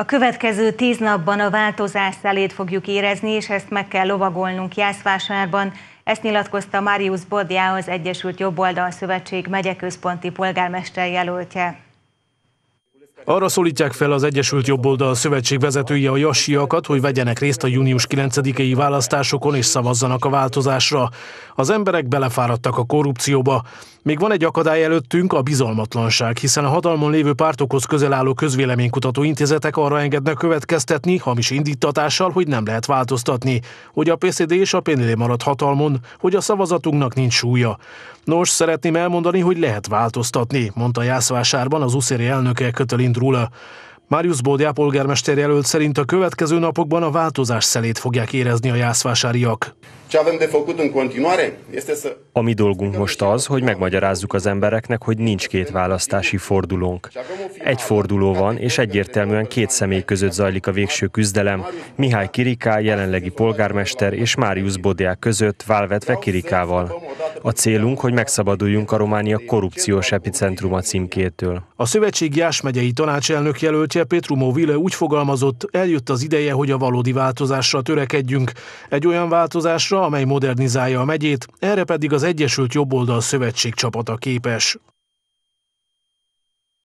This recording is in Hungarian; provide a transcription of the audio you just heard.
A következő tíz napban a változás szelét fogjuk érezni, és ezt meg kell lovagolnunk Jászvásárban. Ezt nyilatkozta Máriusz Bodjá, az Egyesült Jobboldal Szövetség megyeközponti polgármester jelöltje. Arra szólítják fel az Egyesült Jobboldal Szövetség vezetői a jassiakat, hogy vegyenek részt a június 9-i választásokon és szavazzanak a változásra. Az emberek belefáradtak a korrupcióba. Még van egy akadály előttünk, a bizalmatlanság, hiszen a hatalmon lévő pártokhoz közel álló közvéleménykutató intézetek arra engednek következtetni, hamis indítatással, hogy nem lehet változtatni, hogy a PCD és a PNL marad hatalmon, hogy a szavazatunknak nincs súlya. Nos, szeretném elmondani, hogy lehet változtatni, mondta Jászvásárban az USZERI elnöke Kötelind Rula. Máriusz Bódiá polgármester jelölt szerint a következő napokban a változás szelét fogják érezni a jászvásáriak. A mi dolgunk most az, hogy megmagyarázzuk az embereknek, hogy nincs két választási fordulónk. Egy forduló van, és egyértelműen két személy között zajlik a végső küzdelem, Mihály Kiriká, jelenlegi polgármester, és Máriusz Bodiák között, válvetve Kirikával. A célunk, hogy megszabaduljunk a Románia korrupciós epicentruma címkétől. A Szövetség Jás megyei tanácselnök jelöltje Petru Vile úgy fogalmazott, eljött az ideje, hogy a valódi változásra törekedjünk. Egy olyan változásra, amely modernizálja a megyét, erre pedig az Egyesült Jobboldal Szövetség csapata képes.